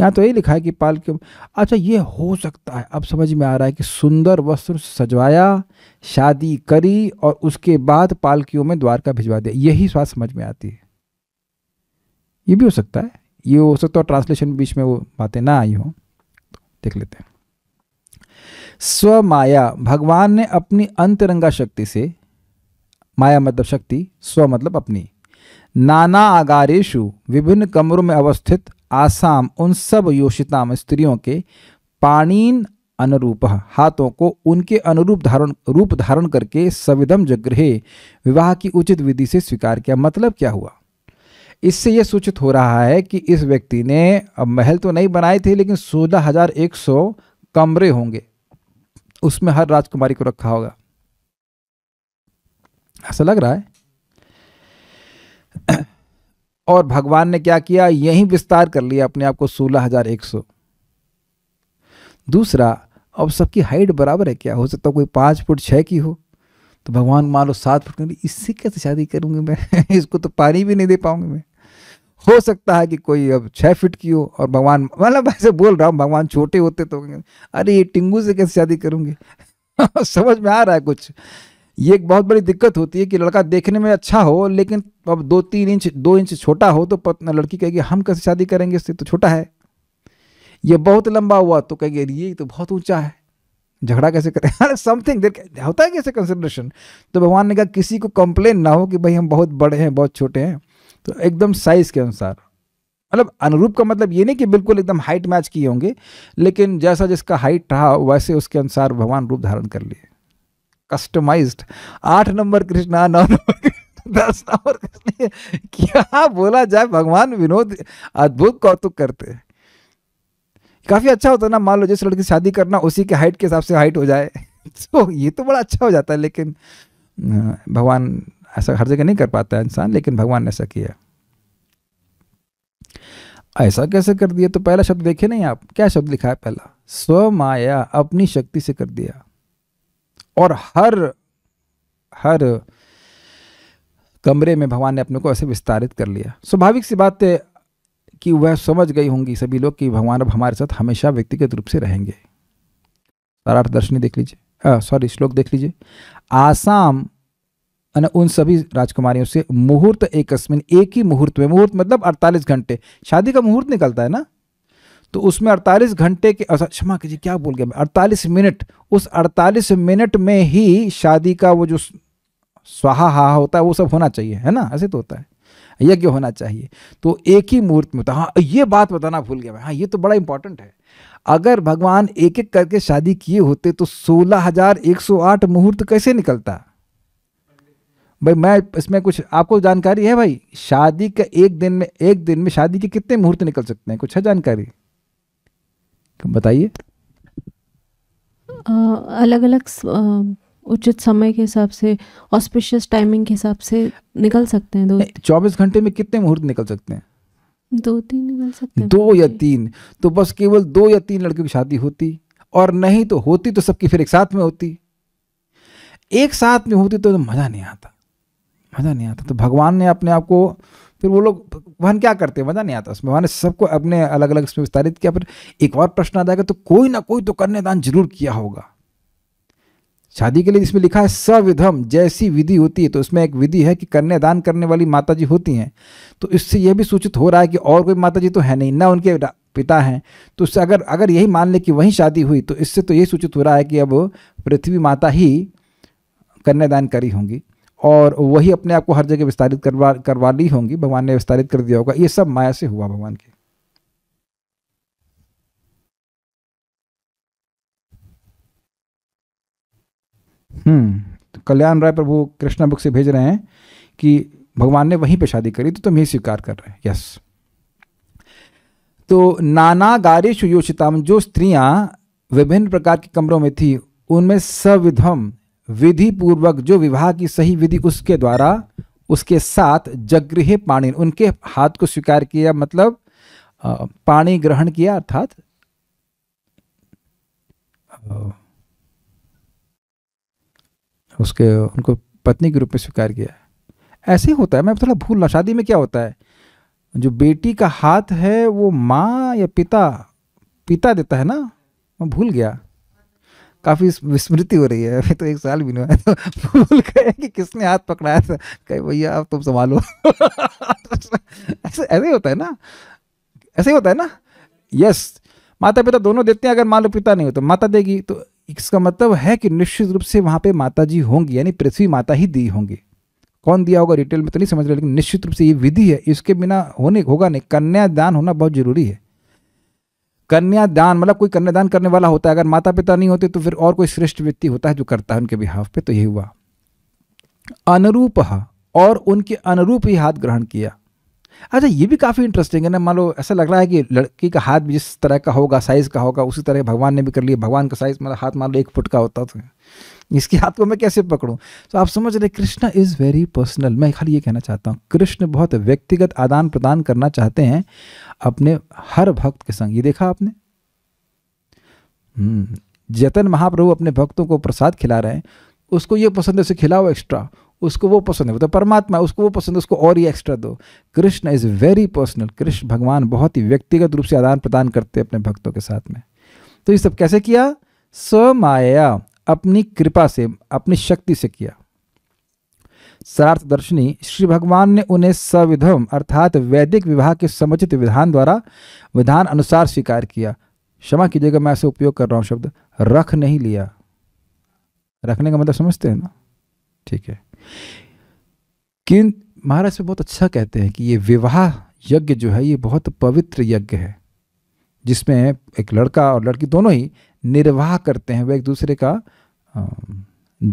यहाँ तो यही लिखा है कि पाल क्यों अच्छा ये हो सकता है अब समझ में आ रहा है कि सुंदर वस्त्र सजवाया शादी करी और उसके बाद पालकियों में द्वारका भिजवा दिया यही बात समझ में आती है ये भी हो सकता है ये हो सकता है ट्रांसलेशन बीच में वो बातें ना आई हों तो देख लेते हैं स्वमाया भगवान ने अपनी अंतरंगा शक्ति से माया मतलब शक्ति स्व मतलब अपनी नाना आगारेशु विभिन्न कमरों में अवस्थित आसाम उन सब योषिताम स्त्रियों के पाणीन अनुरूप हाथों को उनके अनुरूप धारण रूप धारण करके सविधम जगृहे विवाह की उचित विधि से स्वीकार किया मतलब क्या हुआ इससे यह सूचित हो रहा है कि इस व्यक्ति ने अब महल तो नहीं बनाए थे लेकिन सोलह हजार एक सौ कमरे होंगे उसमें हर राजकुमारी को रखा होगा ऐसा लग रहा है और भगवान ने क्या किया यही विस्तार कर लिया अपने आप को सोलह हजार एक सौ दूसरा अब सबकी हाइट बराबर है क्या हो सकता है कोई पांच फुट छह की हो तो भगवान मान लो सात फुट की मतलब इससे कैसे शादी करूंगी मैं इसको तो पानी भी नहीं दे पाऊंगी मैं हो सकता है कि कोई अब छह फिट की हो और भगवान मतलब ऐसे बोल रहा हूँ भगवान छोटे होते तो अरे ये टिंगू से कैसे शादी करूंगी समझ में आ रहा है कुछ ये एक बहुत बड़ी दिक्कत होती है कि लड़का देखने में अच्छा हो लेकिन अब दो तीन इंच दो इंच छोटा हो तो लड़की कहेगी हम कैसे शादी करेंगे इससे तो छोटा है ये बहुत लंबा हुआ तो कहेंगे ये तो बहुत ऊंचा है झगड़ा कैसे करें अरे समथिंग देर होता है कैसे कंसिडरेशन तो भगवान ने कहा किसी को कंप्लेन ना हो कि भाई हम बहुत बड़े हैं बहुत छोटे हैं तो एकदम साइज़ के अनुसार मतलब अनुरूप का मतलब ये नहीं कि बिल्कुल एकदम हाइट मैच किए होंगे लेकिन जैसा जिसका हाइट रहा वैसे उसके अनुसार भगवान रूप धारण कर लिए कस्टमाइज्ड आठ नंबर कृष्णा नौ नंबर दस नंबर क्या बोला जाए भगवान विनोद अद्भुत कौतुक करते काफ़ी अच्छा होता ना मान लो जिस लड़की शादी करना उसी के हाइट के हिसाब से हाइट हो जाए तो ये तो बड़ा अच्छा हो जाता है लेकिन भगवान ऐसा हर जगह नहीं कर पाता है इंसान लेकिन भगवान ने ऐसा किया ऐसा कैसे कर दिया तो पहला शब्द देखे नहीं आप क्या शब्द लिखा है पहला स्वमाया अपनी शक्ति से कर दिया और हर हर कमरे में भगवान ने अपने को ऐसे विस्तारित कर लिया स्वाभाविक सी बात है कि वह समझ गई होंगी सभी लोग कि भगवान अब हमारे साथ हमेशा व्यक्तिगत रूप से रहेंगे सारार्थ दर्शनी देख लीजिए सॉरी श्लोक देख लीजिए आसाम उन सभी राजकुमारियों से मुहूर्त एकस्मिन एक ही मुहूर्त में मुहूर्त मतलब 48 घंटे शादी का मुहूर्त निकलता है ना तो उसमें 48 घंटे के अच्छा, क्षमा कीजिए क्या बोल गया मैं अड़तालीस मिनट उस 48 मिनट में ही शादी का वो जो स्वाहा हा होता है वो सब होना चाहिए है ना ऐसे तो होता है यज्ञ होना चाहिए तो एक ही मुहूर्त में होता हाँ ये बात बताना भूल गया मैं हाँ ये तो बड़ा इंपॉर्टेंट है अगर भगवान एक एक करके शादी किए होते तो सोलह मुहूर्त कैसे निकलता भाई मैं इसमें कुछ आपको जानकारी है भाई शादी का एक दिन में एक दिन में शादी के कितने मुहूर्त निकल सकते हैं कुछ है जानकारी बताइए अलग अलग उचित समय के हिसाब से ऑस्पिशियस टाइमिंग के हिसाब से निकल सकते हैं दो चौबीस घंटे में कितने मुहूर्त निकल सकते हैं दो तीन निकल सकते हैं दो या तीन तो बस केवल दो या तीन लड़कियों की शादी होती और नहीं तो होती तो सबकी फिर एक साथ में होती एक साथ में होती तो, तो मज़ा नहीं आता मज़ा नहीं आता तो भगवान ने अपने आप को फिर वो लोग वहन क्या करते हैं मज़ा नहीं आता उसमें वहाँ सबको अपने अलग अलग उसमें विस्तारित किया फिर एक और प्रश्न आ जाएगा तो कोई ना कोई तो कन्यादान जरूर किया होगा शादी के लिए इसमें लिखा है सविधम जैसी विधि होती है तो उसमें एक विधि है कि कन्यादान करने वाली माता जी होती हैं तो इससे यह भी सूचित हो रहा है कि और कोई माता जी तो है नहीं ना उनके पिता हैं तो उससे अगर अगर यही मान ले कि वहीं शादी हुई तो इससे तो यही सूचित हो रहा है कि अब पृथ्वी माता ही कन्यादान करी होंगी और वही अपने आप को हर जगह विस्तारित करवा करवा ली होंगी भगवान ने विस्तारित कर दिया होगा ये सब माया से हुआ भगवान की हम्म तो कल्याण राय प्रभु कृष्णा बुक से भेज रहे हैं कि भगवान ने वहीं पे शादी करी तो तुम ही स्वीकार कर रहे हैं यस तो नाना गारिश योचिताम जो स्त्रियां विभिन्न प्रकार के कमरों में थी उनमें सविधम विधि पूर्वक जो विवाह की सही विधि उसके द्वारा उसके साथ जगृह पाणी उनके हाथ को स्वीकार किया मतलब पाणी ग्रहण किया अर्थात उसके उनको पत्नी के रूप में स्वीकार किया ऐसे ही होता है मैं थोड़ा भूल रहा शादी में क्या होता है जो बेटी का हाथ है वो माँ या पिता पिता देता है ना मैं भूल गया काफ़ी विस्मृति हो रही है अभी तो एक साल भी नहीं हुआ तो भूल गए कि किसने हाथ पकड़ाया था कहे भैया आप तुम तो संभालो ऐसे ऐसे ही होता है ना ऐसे ही होता है ना यस माता पिता दोनों देते हैं अगर मान लो पिता नहीं हो तो माता देगी तो इसका मतलब है कि निश्चित रूप से वहाँ पे माता जी होंगी यानी पृथ्वी माता ही दी होंगी कौन दिया होगा रिटेल में तो नहीं समझ रहे लेकिन निश्चित रूप से ये विधि है इसके बिना होने होगा नहीं कन्यादान होना बहुत जरूरी है कन्यादान मतलब कोई कन्यादान करने वाला होता है अगर माता पिता नहीं होते तो फिर और कोई श्रेष्ठ व्यक्ति होता है जो करता है उनके बिहाफ पे तो यही हुआ अनुरूप और उनके अनुरूप ही हाथ ग्रहण किया अच्छा ये भी काफ़ी इंटरेस्टिंग है ना मान लो ऐसा लग रहा है कि लड़की का हाथ भी जिस तरह का होगा साइज़ का होगा उसी तरह भगवान ने भी कर लिया भगवान का साइज़ मतलब हाथ मान लो एक फुट का होता था तो। इसके हाथ को मैं कैसे पकड़ूँ तो आप समझ रहे कृष्णा इज़ वेरी पर्सनल मैं खाली ये कहना चाहता हूँ कृष्ण बहुत व्यक्तिगत आदान प्रदान करना चाहते हैं अपने हर भक्त के संग ये देखा आपने हम्म, जतन महाप्रभु अपने भक्तों को प्रसाद खिला रहे हैं उसको ये पसंद है उसे खिलाओ एक्स्ट्रा उसको वो पसंद है तो परमात्मा उसको वो पसंद है उसको और ही एक्स्ट्रा दो Krishna is very personal Krishna भगवान बहुत ही व्यक्तिगत रूप से आदान प्रदान करते हैं अपने भक्तों के साथ में तो ये सब कैसे किया स माया अपनी कृपा से अपनी शक्ति से किया सार्थ दर्शनी श्री भगवान ने उन्हें सविधम अर्थात वैदिक विवाह के समुचित विधान द्वारा विधान अनुसार स्वीकार किया क्षमा कीजिएगा मैं ऐसे उपयोग कर रहा हूं शब्द रख नहीं लिया रखने का मतलब समझते हैं ना ठीक है कि महाराज बहुत अच्छा कहते हैं कि ये विवाह यज्ञ जो है ये बहुत पवित्र यज्ञ है जिसमें एक लड़का और लड़की दोनों ही निर्वाह करते हैं वह एक दूसरे का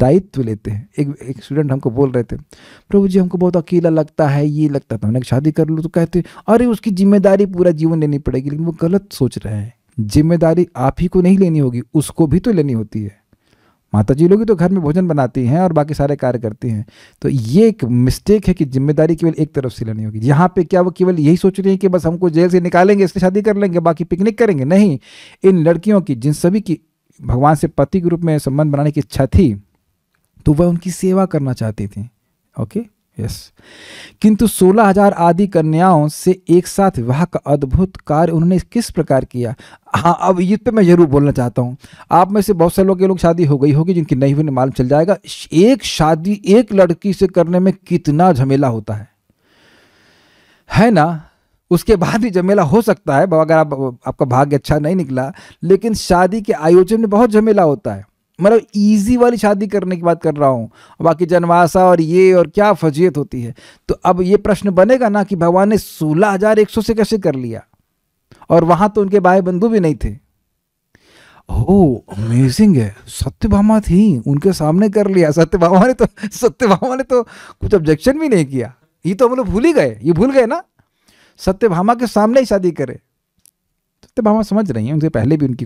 दायित्व लेते हैं एक एक स्टूडेंट हमको बोल रहे थे प्रभु जी हमको बहुत अकेला लगता है ये लगता था मैंने शादी कर लूँ तो कहते अरे उसकी जिम्मेदारी पूरा जीवन लेनी पड़ेगी लेकिन वो गलत सोच रहे हैं जिम्मेदारी आप ही को नहीं लेनी होगी उसको भी तो लेनी होती है माता जी लोग तो घर में भोजन बनाती हैं और बाकी सारे कार्य करती हैं तो ये एक मिस्टेक है कि जिम्मेदारी केवल एक तरफ से लेनी होगी यहाँ पे क्या वो केवल यही सोच रही है कि बस हमको जेल से निकालेंगे इसलिए शादी कर लेंगे बाकी पिकनिक करेंगे नहीं इन लड़कियों की जिन सभी की भगवान से पति के रूप में संबंध बनाने की इच्छा थी तो वह उनकी सेवा करना चाहती थी ओके यस किंतु सोलह हजार आदि कन्याओं से एक साथ विवाह का अद्भुत कार्य उन्होंने किस प्रकार किया हाँ अब ये पे तो मैं जरूर बोलना चाहता हूँ आप में से बहुत से लोग के लोग शादी हो गई होगी जिनकी नहीं हुई मालूम चल जाएगा एक शादी एक लड़की से करने में कितना झमेला होता है है ना उसके बाद भी झमेला हो सकता है अगर आप, आपका भाग्य अच्छा नहीं निकला लेकिन शादी के आयोजन में बहुत झमेला होता है मतलब ईजी वाली शादी करने की बात कर रहा हूँ बाकी जनवासा और ये और क्या फजीयत होती है तो अब ये प्रश्न बनेगा ना कि भगवान ने सोलह हजार एक सौ से कैसे कर लिया और वहां तो उनके भाई बंधु भी नहीं थे ओ अमेजिंग है भामा थी उनके सामने कर लिया भामा ने तो भामा ने तो कुछ ऑब्जेक्शन भी नहीं किया ये तो हम लोग भूल ही गए ये भूल गए ना सत्य भामा के सामने ही शादी करे सत्य भामा समझ रही है उनसे पहले भी उनकी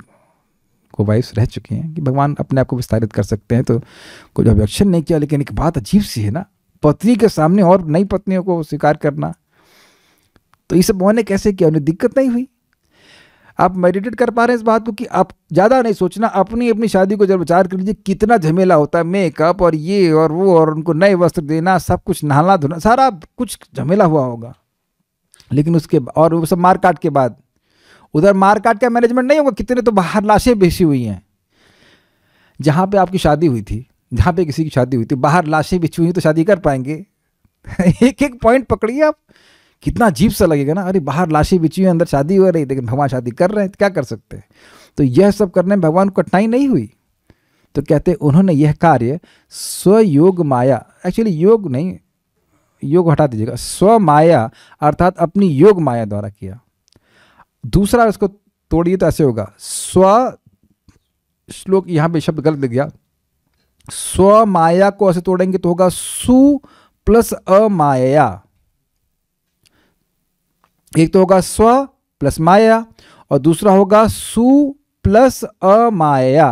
को वाइफ्स रह चुके हैं कि भगवान अपने आप को विस्तारित कर सकते हैं तो कोई ऑब्जेक्शन नहीं किया लेकिन एक बात अजीब सी है ना पत्नी के सामने और नई पत्नियों को स्वीकार करना तो ये सब उन्होंने कैसे किया उन्हें दिक्कत नहीं हुई आप मेडिटेट कर पा रहे हैं इस बात को कि आप ज़्यादा नहीं सोचना अपनी अपनी शादी को जब विचार कर लीजिए कितना झमेला होता है मेकअप और ये और वो और उनको नए वस्त्र देना सब कुछ नहाना धोना सारा कुछ झमेला हुआ होगा लेकिन उसके और वो सब मार काट के बाद उधर मार काट का मैनेजमेंट नहीं होगा कितने तो बाहर लाशें बेची हुई हैं जहाँ पे आपकी शादी हुई थी जहाँ पे किसी की शादी हुई थी बाहर लाशें बिछी हुई तो शादी कर पाएंगे एक एक पॉइंट पकड़िए आप कितना अजीब सा लगेगा ना अरे बाहर लाशें बिछी हुई अंदर शादी हो रही लेकिन भगवान शादी कर रहे हैं क्या कर सकते हैं तो यह सब करने में भगवान को कठिनाई नहीं हुई तो कहते उन्होंने यह कार्य स्वयोग माया एक्चुअली योग नहीं योग हटा दीजिएगा स्व माया अर्थात अपनी योग माया द्वारा किया दूसरा इसको तोड़िए तो ऐसे होगा स्व श्लोक यहां पे शब्द गलत लिख गया स्व माया को ऐसे तोड़ेंगे तो होगा सु प्लस अमाया एक तो होगा स्व प्लस माया और दूसरा होगा सु प्लस अमाया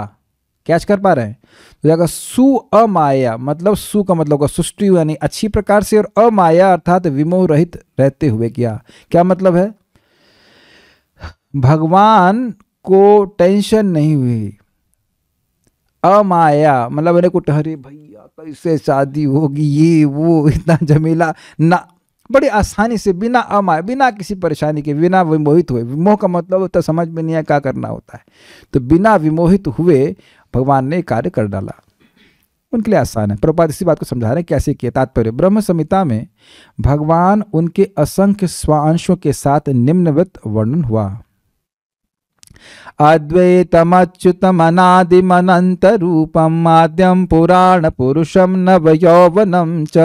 कैच कर पा रहे हैं तो जाएगा सु अमाया मतलब सु का मतलब होगा सृष्टि यानी अच्छी प्रकार से और अमाया अर्थात विमोह रहित रहते हुए क्या क्या मतलब है भगवान को टेंशन नहीं हुई अमाया मतलब मेरे को ठहरे भैया कैसे शादी होगी ये वो इतना जमीला ना बड़ी आसानी से बिना अमाय बिना किसी परेशानी के बिना विमोहित हुए विमोह का मतलब तो समझ में नहीं आया क्या करना होता है तो बिना विमोहित हुए भगवान ने कार्य कर डाला उनके लिए आसान है प्रपात इसी बात को समझा रहे हैं कैसे किया तात्पर्य ब्रह्म संहिता में भगवान उनके असंख्य स्वांशों के साथ निम्नवृत्त वर्णन हुआ अद्वैतमच्युतमनादिमनन्तरूपम् आद्यं पुराणपुरुषं नवयौवनं च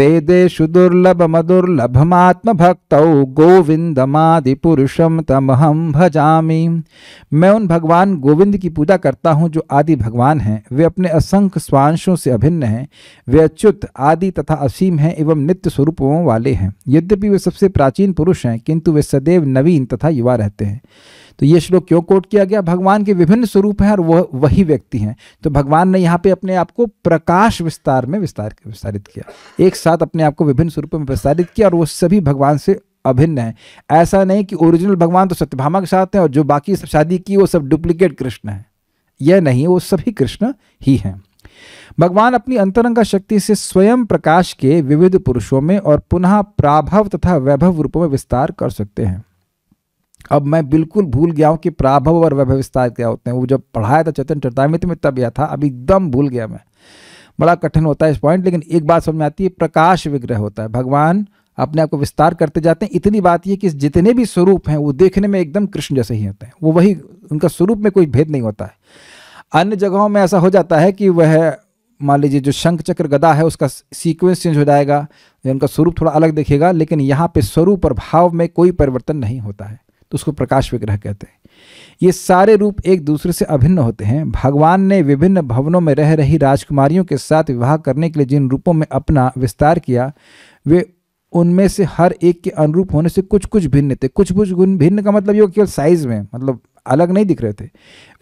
वेदेषु दुर्लभमदुर्लभमात्मभक्तौ गोविन्दमादिपुरुषं तमहं भजामि मैं उन भगवान गोविंद की पूजा करता हूँ जो आदि भगवान हैं वे अपने असंख्य स्वांशों से अभिन्न हैं वे अच्युत आदि तथा असीम हैं एवं नित्य स्वरूपों वाले हैं यद्यपि वे सबसे प्राचीन पुरुष हैं किंतु वे सदैव नवीन तथा युवा रहते हैं तो ये श्लोक क्यों कोट किया गया भगवान के विभिन्न स्वरूप हैं और वह वही व्यक्ति हैं तो भगवान ने यहाँ पे अपने आप को प्रकाश विस्तार में विस्तार विस्तारित किया एक साथ अपने आप को विभिन्न स्वरूपों में विस्तारित किया और वो सभी भगवान से अभिन्न है ऐसा नहीं कि ओरिजिनल भगवान तो सत्यभामा के साथ हैं और जो बाकी सब शादी की वो सब डुप्लीकेट कृष्ण है यह नहीं वो सभी कृष्ण ही हैं भगवान अपनी अंतरंग शक्ति से स्वयं प्रकाश के विविध पुरुषों में और पुनः प्राभव तथा वैभव रूपों में विस्तार कर सकते हैं अब मैं बिल्कुल भूल गया हूँ कि प्राभव और वैभव विस्तार क्या होते हैं वो जब पढ़ाया था चैतन्य चरतामृत में तब यह था अब एकदम भूल गया मैं बड़ा कठिन होता है इस पॉइंट लेकिन एक बात समझ में आती है प्रकाश विग्रह होता है भगवान अपने आप को विस्तार करते जाते हैं इतनी बात यह कि जितने भी स्वरूप हैं वो देखने में एकदम कृष्ण जैसे ही होते हैं वो वही उनका स्वरूप में कोई भेद नहीं होता है अन्य जगहों में ऐसा हो जाता है कि वह मान लीजिए जो शंख चक्र गदा है उसका सीक्वेंस चेंज हो जाएगा या उनका स्वरूप थोड़ा अलग देखेगा लेकिन यहाँ पे स्वरूप और भाव में कोई परिवर्तन नहीं होता है तो उसको प्रकाश विग्रह कहते हैं ये सारे रूप एक दूसरे से अभिन्न होते हैं भगवान ने विभिन्न भवनों में रह रही राजकुमारियों के साथ विवाह करने के लिए जिन रूपों में अपना विस्तार किया वे उनमें से हर एक के अनुरूप होने से कुछ कुछ भिन्न थे कुछ कुछ भिन्न का मतलब ये केवल साइज में मतलब अलग नहीं दिख रहे थे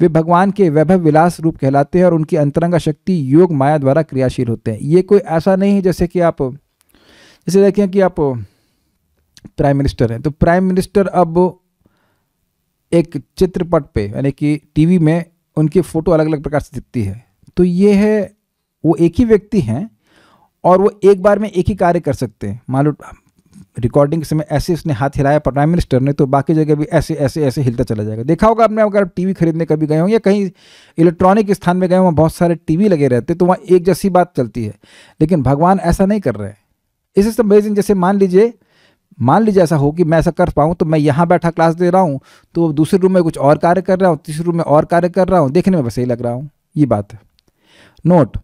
वे भगवान के वैभव विलास रूप कहलाते हैं और उनकी अंतरंगा शक्ति योग माया द्वारा क्रियाशील होते हैं ये कोई ऐसा नहीं है जैसे कि आप जैसे देखें कि आप प्राइम मिनिस्टर हैं तो प्राइम मिनिस्टर अब एक चित्रपट पे यानी कि टीवी में उनकी फ़ोटो अलग अलग प्रकार से दिखती है तो ये है वो एक ही व्यक्ति हैं और वो एक बार में एक ही कार्य कर सकते हैं मान लो रिकॉर्डिंग के समय ऐसे उसने हाथ हिलाया प्राइम मिनिस्टर ने तो बाकी जगह भी ऐसे ऐसे ऐसे हिलता चला जाएगा देखा होगा आपने अगर आप टीवी खरीदने कभी गए हो या कहीं इलेक्ट्रॉनिक स्थान में गए हों वहाँ बहुत सारे टीवी लगे रहते तो वहाँ एक जैसी बात चलती है लेकिन भगवान ऐसा नहीं कर रहे इस इज अमेजिंग जैसे मान लीजिए मान लीजिए ऐसा हो कि मैं ऐसा कर पाऊँ तो मैं यहाँ बैठा क्लास दे रहा हूँ तो दूसरे रूम में कुछ और कार्य कर रहा हूँ तीसरे रूम में और कार्य कर रहा हूँ देखने में बस यही लग रहा हूँ ये बात है नोट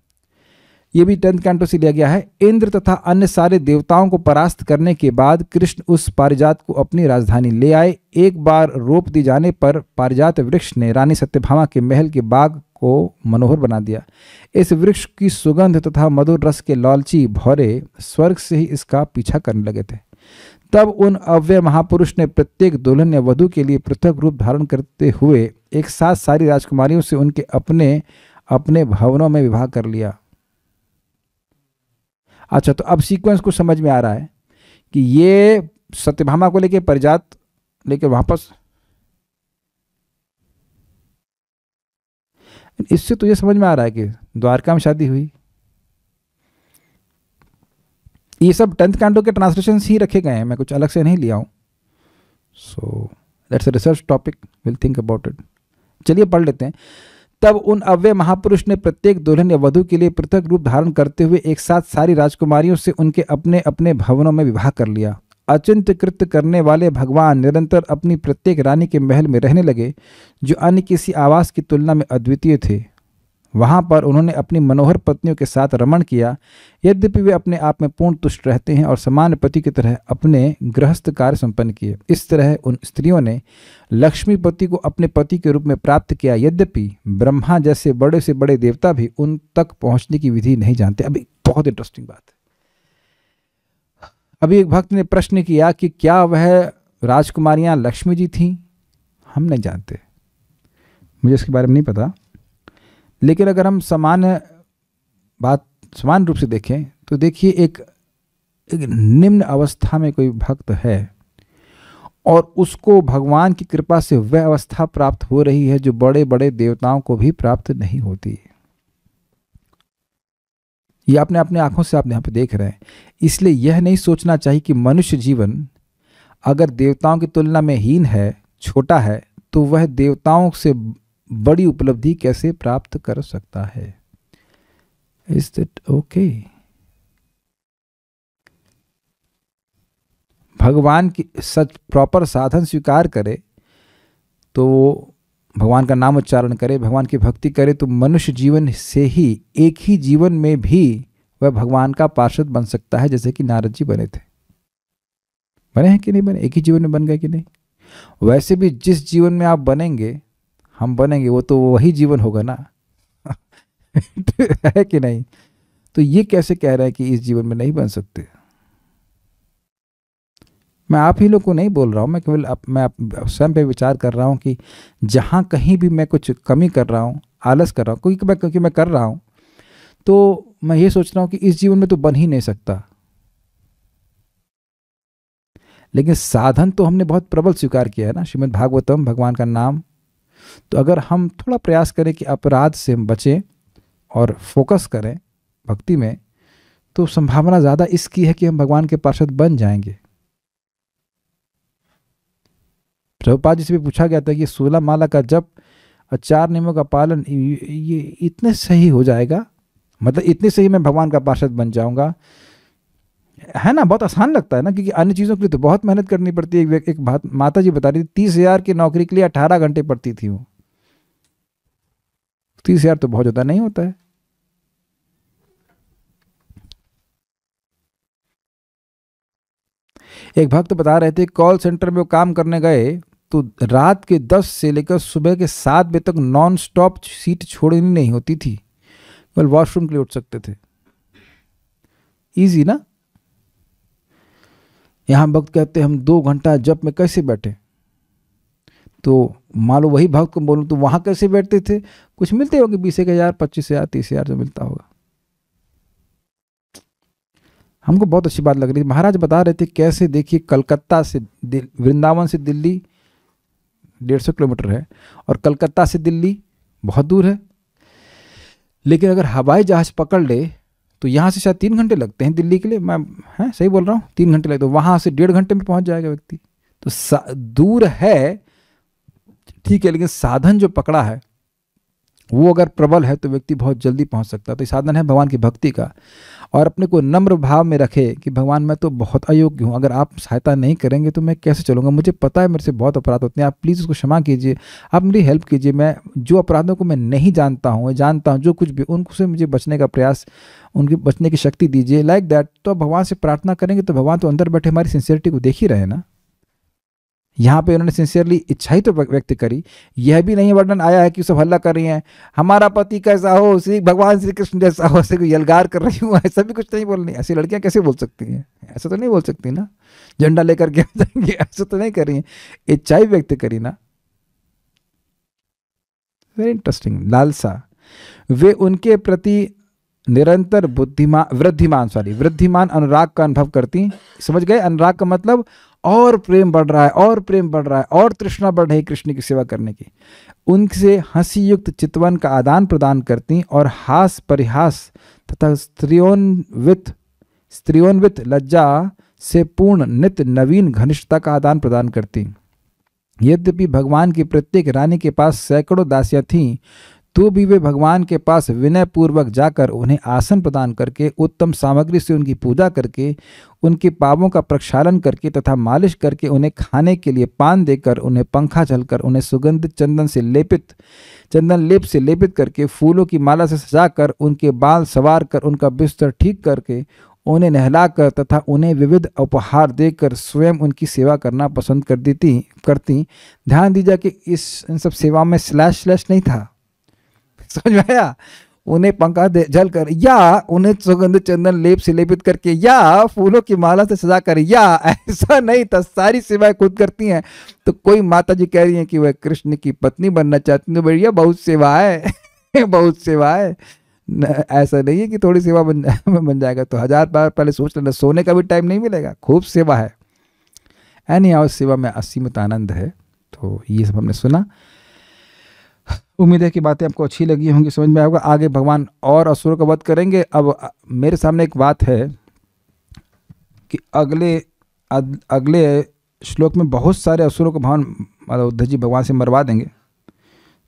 ये भी टेंथ कैंटो से लिया गया है इंद्र तथा अन्य सारे देवताओं को परास्त करने के बाद कृष्ण उस पारिजात को अपनी राजधानी ले आए एक बार रोप दी जाने पर पारिजात वृक्ष ने रानी सत्यभामा के महल के बाग को मनोहर बना दिया इस वृक्ष की सुगंध तथा मधुर रस के लालची भौरे स्वर्ग से ही इसका पीछा करने लगे थे तब उन अव्यय महापुरुष ने प्रत्येक दुल्हन या वधु के लिए पृथक रूप धारण करते हुए एक साथ सारी राजकुमारियों से उनके अपने अपने भवनों में विवाह कर लिया अच्छा तो अब सीक्वेंस को समझ में आ रहा है कि ये सत्यभामा को लेके परिजात लेके वापस इससे तो ये समझ में आ रहा है कि द्वारका में शादी हुई ये सब टेंथ कैंडो के ट्रांसलेशन ही रखे गए हैं मैं कुछ अलग से नहीं लिया हूँ so that's a research topic will think about it चलिए पढ़ लेते हैं तब उन अव्य महापुरुष ने प्रत्येक दुल्हन या वधु के लिए पृथक रूप धारण करते हुए एक साथ सारी राजकुमारियों से उनके अपने अपने भवनों में विवाह कर लिया अचिंत कृत्य करने वाले भगवान निरंतर अपनी प्रत्येक रानी के महल में रहने लगे जो अन्य किसी आवास की तुलना में अद्वितीय थे वहाँ पर उन्होंने अपनी मनोहर पत्नियों के साथ रमण किया यद्यपि वे अपने आप में पूर्ण तुष्ट रहते हैं और समान पति की तरह अपने गृहस्थ कार्य संपन्न किए इस तरह उन स्त्रियों ने लक्ष्मीपति को अपने पति के रूप में प्राप्त किया यद्यपि ब्रह्मा जैसे बड़े से बड़े देवता भी उन तक पहुँचने की विधि नहीं जानते अभी बहुत इंटरेस्टिंग बात है अभी एक भक्त ने प्रश्न किया कि क्या वह राजकुमारियाँ लक्ष्मी जी थीं हम नहीं जानते मुझे इसके बारे में नहीं पता लेकिन अगर हम समान बात समान रूप से देखें तो देखिए एक, एक निम्न अवस्था में कोई भक्त है और उसको भगवान की कृपा से वह अवस्था प्राप्त हो रही है जो बड़े बड़े देवताओं को भी प्राप्त नहीं होती ये अपने अपने आंखों से आप यहां पे देख रहे हैं इसलिए यह नहीं सोचना चाहिए कि मनुष्य जीवन अगर देवताओं की तुलना में हीन है छोटा है तो वह देवताओं से बड़ी उपलब्धि कैसे प्राप्त कर सकता है इज दट ओके भगवान की सच प्रॉपर साधन स्वीकार करे तो भगवान का नाम उच्चारण करे भगवान की भक्ति करे तो मनुष्य जीवन से ही एक ही जीवन में भी वह भगवान का पार्षद बन सकता है जैसे कि नारद जी बने थे बने हैं कि नहीं बने एक ही जीवन में बन गए कि नहीं वैसे भी जिस जीवन में आप बनेंगे हम बनेंगे वो तो वही जीवन होगा ना है कि नहीं तो ये कैसे कह रहा है कि इस जीवन में नहीं बन सकते मैं आप ही लोग को नहीं बोल रहा हूं मैं केवल मैं स्वयं पे विचार कर रहा हूं कि जहां कहीं भी मैं कुछ कमी कर रहा हूं आलस कर रहा हूं क्योंकि मैं क्योंकि मैं कर रहा हूं तो मैं ये सोच रहा हूं कि इस जीवन में तो बन ही नहीं सकता लेकिन साधन तो हमने बहुत प्रबल स्वीकार किया है ना श्रीमद भागवतम भगवान का नाम तो अगर हम थोड़ा प्रयास करें कि अपराध से हम बचें और फोकस करें भक्ति में तो संभावना ज़्यादा इसकी है कि हम भगवान के पार्षद बन जाएंगे प्रभुपाद जी से भी पूछा गया था कि सोलह माला का जब चार नियमों का पालन ये इतने सही हो जाएगा मतलब इतने सही मैं भगवान का पार्षद बन जाऊंगा है ना बहुत आसान लगता है ना क्योंकि अन्य चीज़ों के लिए तो बहुत मेहनत करनी पड़ती है एक, एक बात माता जी बता रही थी तीस हज़ार की नौकरी के लिए अठारह घंटे पड़ती थी वो तीस हज़ार तो बहुत ज़्यादा नहीं होता है एक भक्त तो बता रहे थे कॉल सेंटर में वो काम करने गए तो रात के दस से लेकर सुबह के सात बजे तक नॉन स्टॉप सीट छोड़नी नहीं होती थी केवल वॉशरूम के लिए उठ सकते थे इजी ना यहाँ भक्त कहते हम दो घंटा जप में कैसे बैठे तो मान लो वही भक्त को बोलूँ तो वहाँ कैसे बैठते थे कुछ मिलते होंगे बीस एक हज़ार पच्चीस हज़ार तीस हज़ार जो मिलता होगा हमको बहुत अच्छी बात लग रही महाराज बता रहे थे कैसे देखिए कलकत्ता से वृंदावन से दिल्ली डेढ़ सौ किलोमीटर है और कलकत्ता से दिल्ली बहुत दूर है लेकिन अगर हवाई जहाज़ पकड़ ले तो यहाँ से शायद तीन घंटे लगते हैं दिल्ली के लिए मैं हैं सही बोल रहा हूँ तीन घंटे लगते हैं वहाँ से डेढ़ घंटे में पहुँच जाएगा व्यक्ति तो दूर है ठीक है लेकिन साधन जो पकड़ा है वो अगर प्रबल है तो व्यक्ति बहुत जल्दी पहुंच सकता है तो साधन है भगवान की भक्ति का और अपने को नम्र भाव में रखे कि भगवान मैं तो बहुत अयोग्य हूँ अगर आप सहायता नहीं करेंगे तो मैं कैसे चलूँगा मुझे पता है मेरे से बहुत अपराध होते हैं आप प्लीज़ उसको क्षमा कीजिए आप मेरी हेल्प कीजिए मैं जो अपराधों को मैं नहीं जानता हूँ जानता हूँ जो कुछ भी उनसे मुझे बचने का प्रयास उनकी बचने की शक्ति दीजिए लाइक दैट तो भगवान से प्रार्थना करेंगे तो भगवान तो अंदर बैठे हमारी सिंसियरिटी को देख ही रहे ना यहाँ पे उन्होंने सिंसियरली इच्छा ही तो व्यक्त करी यह भी नहीं वर्णन आया है कि सब हल्ला कर रही हैं हमारा पति कैसा हो श्री भगवान श्री कृष्ण जैसा हो ऐसे कोई यलगार कर रही हूँ ऐसा भी कुछ तो नहीं बोल रही ऐसी लड़कियाँ कैसे बोल सकती हैं ऐसा तो नहीं बोल सकती ना झंडा लेकर के जाएंगे ऐसा तो नहीं कर रही हैं इच्छा व्यक्त करी ना वेरी इंटरेस्टिंग लालसा वे उनके प्रति निरंतर बुद्धिमान वृद्धिमान सॉरी वृद्धिमान अनुराग का अनुभव करती समझ गए अनुराग का मतलब और प्रेम बढ़ रहा है और प्रेम बढ़ रहा है और तृष्णा बढ़ रही कृष्ण की सेवा करने की उनसे हंसी युक्त चितवन का आदान प्रदान करती और हास परिहास तथा स्त्रियोन्वित स्त्रियोन्वित लज्जा से पूर्ण नित नवीन घनिष्ठता का आदान प्रदान करती यद्यपि भगवान की प्रत्येक रानी के पास सैकड़ों दासियां थीं तो भी वे भगवान के पास विनय पूर्वक जाकर उन्हें आसन प्रदान करके उत्तम सामग्री से उनकी पूजा करके उनके पापों का प्रक्षालन करके तथा मालिश करके उन्हें खाने के लिए पान देकर उन्हें पंखा चलकर उन्हें सुगंधित चंदन से लेपित चंदन लेप से लेपित करके फूलों की माला से सजाकर उनके बाल सवार कर उनका बिस्तर ठीक करके उन्हें नहलाकर तथा उन्हें विविध उपहार देकर स्वयं उनकी सेवा करना पसंद कर देती करती ध्यान दीजिए कि इस इन सब सेवा में स्लैश स्लैश नहीं था समझ में आया उन्हें पंखा जल कर या उन्हें सुगंध चंदन लेप से लेपित करके या फूलों की माला से सजा कर या ऐसा नहीं था सारी सेवाएं खुद करती हैं तो कोई माता जी कह रही हैं कि वह कृष्ण की पत्नी बनना चाहती तो भैया बहुत है बहुत है ऐसा नहीं है कि थोड़ी सेवा बन जाए बन जाएगा तो हजार बार पहले सोच लेना सोने का भी टाइम नहीं मिलेगा खूब सेवा है एनी हाउ सेवा में असीमित आनंद है तो ये सब हमने सुना उम्मीद है कि बातें आपको अच्छी लगी होंगी समझ में आएगा आगे भगवान और असुरों का वध करेंगे अब मेरे सामने एक बात है कि अगले अगले श्लोक में बहुत सारे असुरों को भगवान मतलब उद्धव जी भगवान से मरवा देंगे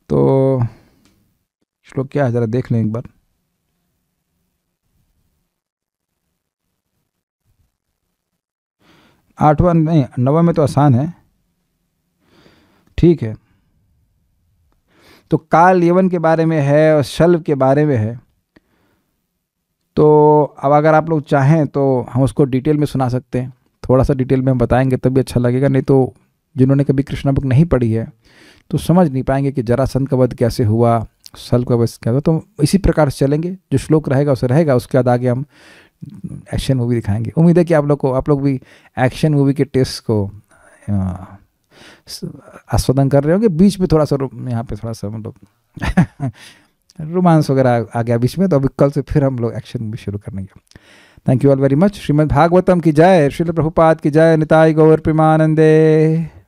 तो श्लोक क्या है ज़रा देख लें एक बार आठवां नहीं नवा में तो आसान है ठीक है तो काल यवन के बारे में है और शल्व के बारे में है तो अब अगर आप लोग चाहें तो हम उसको डिटेल में सुना सकते हैं थोड़ा सा डिटेल में हम बताएंगे तब भी अच्छा लगेगा नहीं तो जिन्होंने कभी कृष्णा बुक नहीं पढ़ी है तो समझ नहीं पाएंगे कि जरासंध का वध कैसे हुआ शल्व का वध क्या हुआ तो इसी प्रकार से चलेंगे जो श्लोक रहेगा उसे रहेगा उसके बाद आगे हम एक्शन मूवी दिखाएंगे उम्मीद है कि आप लोग को आप लोग भी एक्शन मूवी के टेस्ट को आस्वादन कर रहे होंगे बीच में थोड़ा सा यहाँ पे थोड़ा सा मतलब रोमांस वगैरह आ गया बीच में तो अभी कल से फिर हम लोग एक्शन भी शुरू के thank you all very much Shrimad Bhagavatam की जय श्रील प्रभुपाद की जय निताई गौर प्रेमानंदे